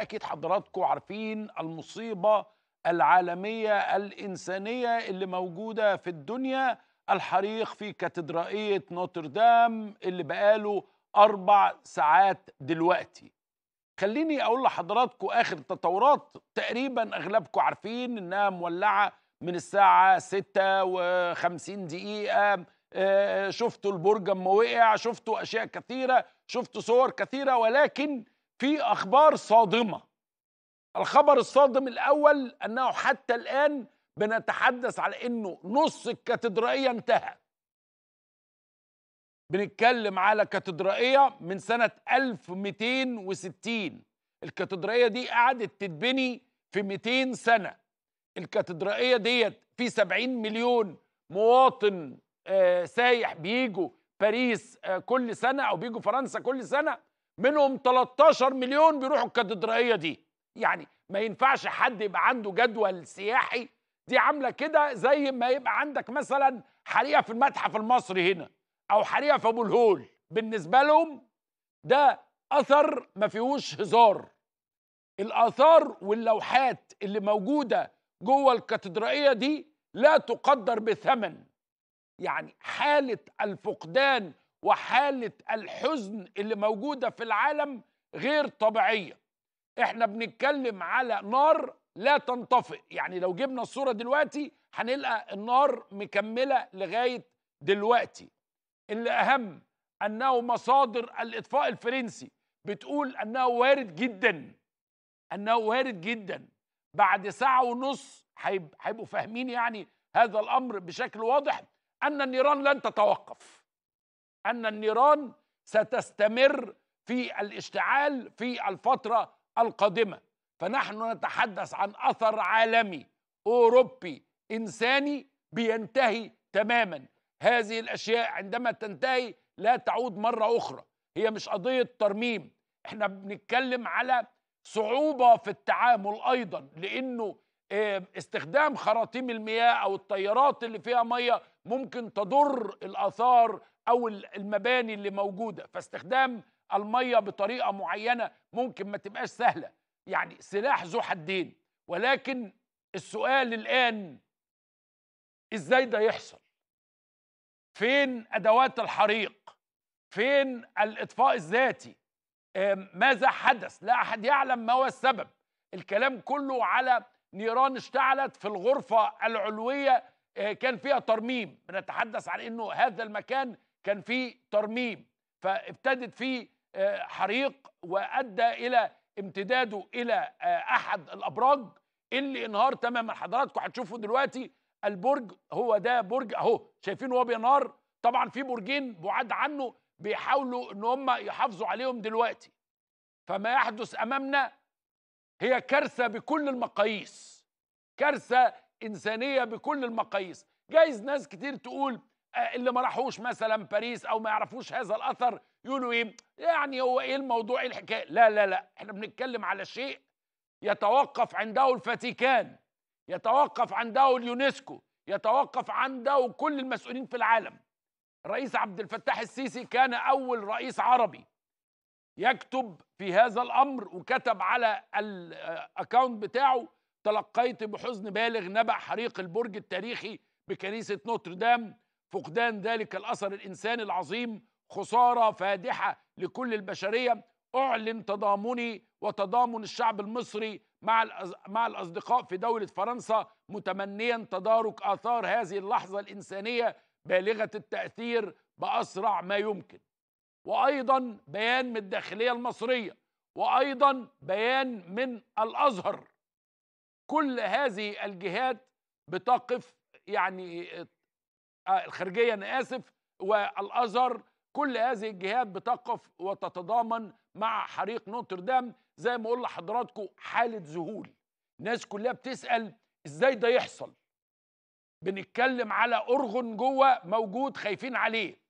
اكيد حضراتكم عارفين المصيبه العالميه الانسانيه اللي موجوده في الدنيا الحريق في كاتدرائيه نوتردام اللي بقاله اربع ساعات دلوقتي خليني اقول لحضراتكم اخر تطورات تقريبا اغلبكم عارفين انها مولعه من الساعه 6 و50 دقيقه آه، آه، شفتوا البرج اما وقع شفتوا اشياء كثيره شفتوا صور كثيره ولكن في اخبار صادمه الخبر الصادم الاول انه حتى الان بنتحدث على انه نص الكاتدرائيه انتهى بنتكلم على كاتدرائيه من سنه 1260 الكاتدرائيه دي قعدت تتبني في 200 سنه الكاتدرائيه ديت في 70 مليون مواطن آه، سايح بيجوا باريس آه، كل سنه او بيجوا فرنسا كل سنه منهم 13 مليون بيروحوا الكاتدرائيه دي يعني ما ينفعش حد يبقى عنده جدول سياحي دي عامله كده زي ما يبقى عندك مثلا حريقه في المتحف المصري هنا او حريقه في ابو الهول بالنسبه لهم ده اثر ما فيهوش هزار الاثار واللوحات اللي موجوده جوه الكاتدرائيه دي لا تقدر بثمن يعني حاله الفقدان وحاله الحزن اللي موجوده في العالم غير طبيعيه احنا بنتكلم على نار لا تنطفئ يعني لو جبنا الصوره دلوقتي هنلقى النار مكمله لغايه دلوقتي اللي اهم انه مصادر الاطفاء الفرنسي بتقول انه وارد جدا انه وارد جدا بعد ساعه ونص هيبقوا فاهمين يعني هذا الامر بشكل واضح ان النيران لن تتوقف أن النيران ستستمر في الاشتعال في الفترة القادمة فنحن نتحدث عن أثر عالمي أوروبي إنساني بينتهي تماما هذه الأشياء عندما تنتهي لا تعود مرة أخرى هي مش قضية ترميم احنا بنتكلم على صعوبة في التعامل أيضا لأنه استخدام خراطيم المياه او الطيارات اللي فيها ميه ممكن تضر الاثار او المباني اللي موجوده فاستخدام الميه بطريقه معينه ممكن ما تبقاش سهله يعني سلاح ذو حدين ولكن السؤال الان ازاي ده يحصل فين ادوات الحريق فين الاطفاء الذاتي ماذا حدث لا احد يعلم ما هو السبب الكلام كله على نيران اشتعلت في الغرفة العلوية آه، كان فيها ترميم بنتحدث عن أنه هذا المكان كان فيه ترميم فابتدت فيه آه، حريق وأدى إلى امتداده إلى آه، أحد الأبراج اللي انهار تماما حضراتكم هتشوفوا دلوقتي البرج هو ده برج اهو شايفين هو بينهار طبعا في برجين بعاد عنه بيحاولوا ان هم يحافظوا عليهم دلوقتي فما يحدث امامنا هي كارثه بكل المقاييس كارثه انسانيه بكل المقاييس جايز ناس كتير تقول آه، اللي ما راحوش مثلا باريس او ما يعرفوش هذا الاثر يقولوا ايه يعني هو ايه الموضوع ايه الحكايه لا لا لا احنا بنتكلم على شيء يتوقف عنده الفاتيكان يتوقف عنده اليونسكو يتوقف عنده كل المسؤولين في العالم الرئيس عبد الفتاح السيسي كان اول رئيس عربي يكتب في هذا الامر وكتب على الاكونت بتاعه تلقيت بحزن بالغ نبأ حريق البرج التاريخي بكنيسه نوتردام فقدان ذلك الاثر الانساني العظيم خساره فادحه لكل البشريه اعلن تضامني وتضامن الشعب المصري مع مع الاصدقاء في دوله فرنسا متمنيا تدارك اثار هذه اللحظه الانسانيه بالغه التاثير باسرع ما يمكن وايضا بيان من الداخليه المصريه وايضا بيان من الازهر كل هذه الجهات بتقف يعني الخارجيه آه، انا اسف والازهر كل هذه الجهات بتقف وتتضامن مع حريق نوتردام زي ما اقول لحضراتكم حاله ذهول الناس كلها بتسال ازاي ده يحصل بنتكلم على ارغن جوه موجود خايفين عليه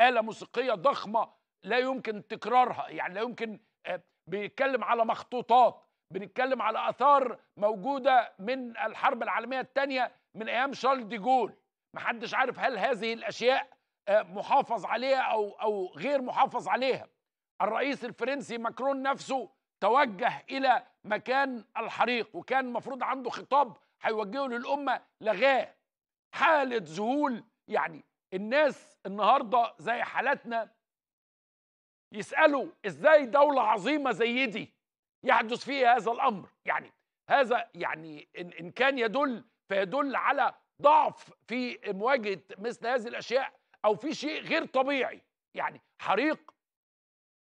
آلة موسيقية ضخمة لا يمكن تكرارها يعني لا يمكن آه، بيتكلم على مخطوطات بنتكلم على آثار موجودة من الحرب العالمية الثانية من أيام شارل دي جول محدش عارف هل هذه الأشياء آه، محافظ عليها أو أو غير محافظ عليها الرئيس الفرنسي ماكرون نفسه توجه إلى مكان الحريق وكان المفروض عنده خطاب هيوجهه للأمة لغاه حالة ذهول يعني الناس النهارده زي حالاتنا يسالوا ازاي دوله عظيمه زي دي يحدث فيها هذا الامر يعني هذا يعني ان كان يدل فيدل على ضعف في مواجهه مثل هذه الاشياء او في شيء غير طبيعي يعني حريق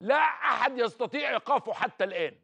لا احد يستطيع ايقافه حتى الان